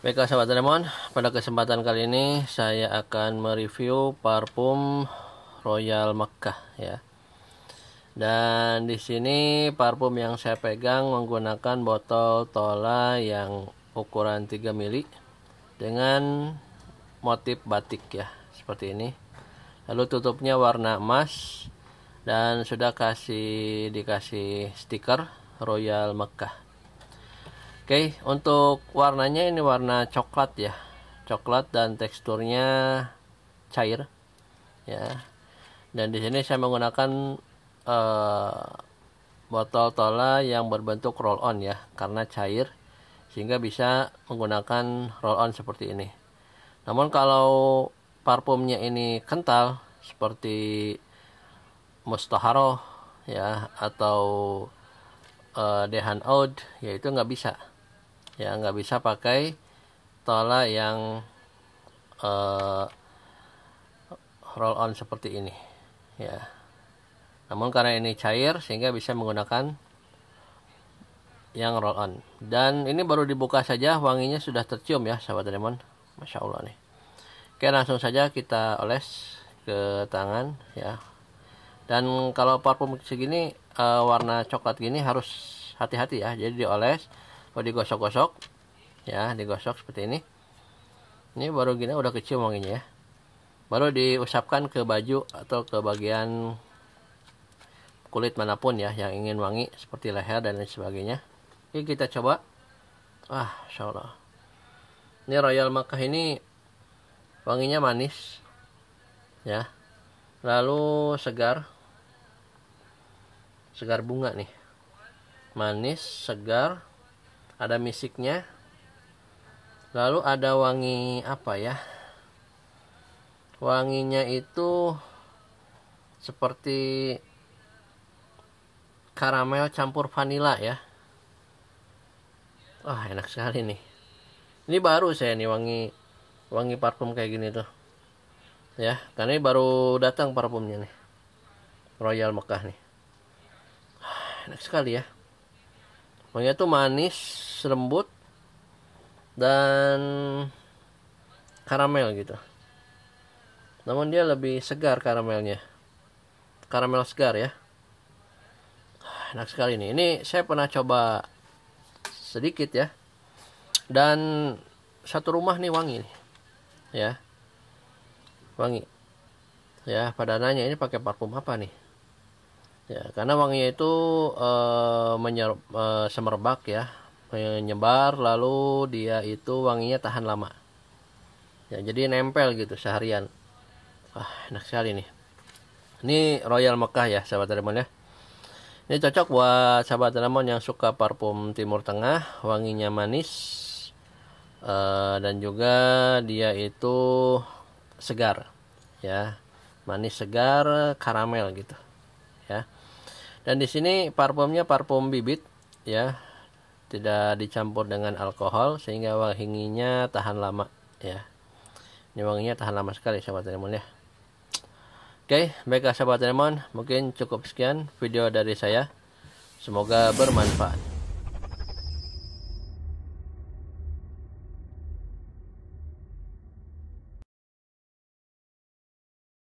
Baiklah sahabat Lemon, pada kesempatan kali ini saya akan mereview parfum Royal Mekkah ya. Dan di sini parfum yang saya pegang menggunakan botol tola yang ukuran 3 mili dengan motif batik ya, seperti ini. Lalu tutupnya warna emas dan sudah kasih dikasih stiker Royal Mekkah. Oke, untuk warnanya ini warna coklat ya. Coklat dan teksturnya cair. Ya. Dan di sini saya menggunakan uh, botol tola yang berbentuk roll on ya, karena cair sehingga bisa menggunakan roll on seperti ini. Namun kalau parfumnya ini kental seperti Mustaharoh ya atau uh, dehan oud yaitu nggak bisa ya nggak bisa pakai tola yang uh, roll on seperti ini ya namun karena ini cair sehingga bisa menggunakan yang roll on dan ini baru dibuka saja wanginya sudah tercium ya sahabat lemon masya allah nih oke langsung saja kita oles ke tangan ya dan kalau parfum segini uh, warna coklat gini harus hati-hati ya jadi dioles kalau oh, digosok-gosok ya digosok seperti ini ini baru gini udah kecil wanginya ya baru diusapkan ke baju atau ke bagian kulit manapun ya yang ingin wangi seperti leher dan lain sebagainya ini kita coba wah insya Allah ini Royal Makkah ini wanginya manis ya lalu segar segar bunga nih manis segar ada misiknya lalu ada wangi apa ya wanginya itu seperti karamel campur vanila ya wah enak sekali nih ini baru saya nih wangi wangi parfum kayak gini tuh ya karena ini baru datang parfumnya nih Royal Mekah nih enak sekali ya wanginya tuh manis halus lembut dan karamel gitu namun dia lebih segar karamelnya karamel segar ya ah, enak sekali ini. ini saya pernah coba sedikit ya dan satu rumah nih wangi nih. ya wangi ya pada nanya ini pakai parfum apa nih ya karena wanginya itu e, eh, menyer, e, eh, semerbak ya menyebar lalu dia itu wanginya tahan lama ya jadi nempel gitu seharian ah enak sekali nih ini Royal Mekah ya sahabat teman ya ini cocok buat sahabat teman yang suka parfum Timur Tengah wanginya manis Uh, dan juga dia itu segar ya manis segar karamel gitu ya dan di sini parfumnya parfum bibit ya tidak dicampur dengan alkohol sehingga wanginya tahan lama ya ini wanginya tahan lama sekali sahabat lemon ya oke baiklah sahabat lemon mungkin cukup sekian video dari saya semoga bermanfaat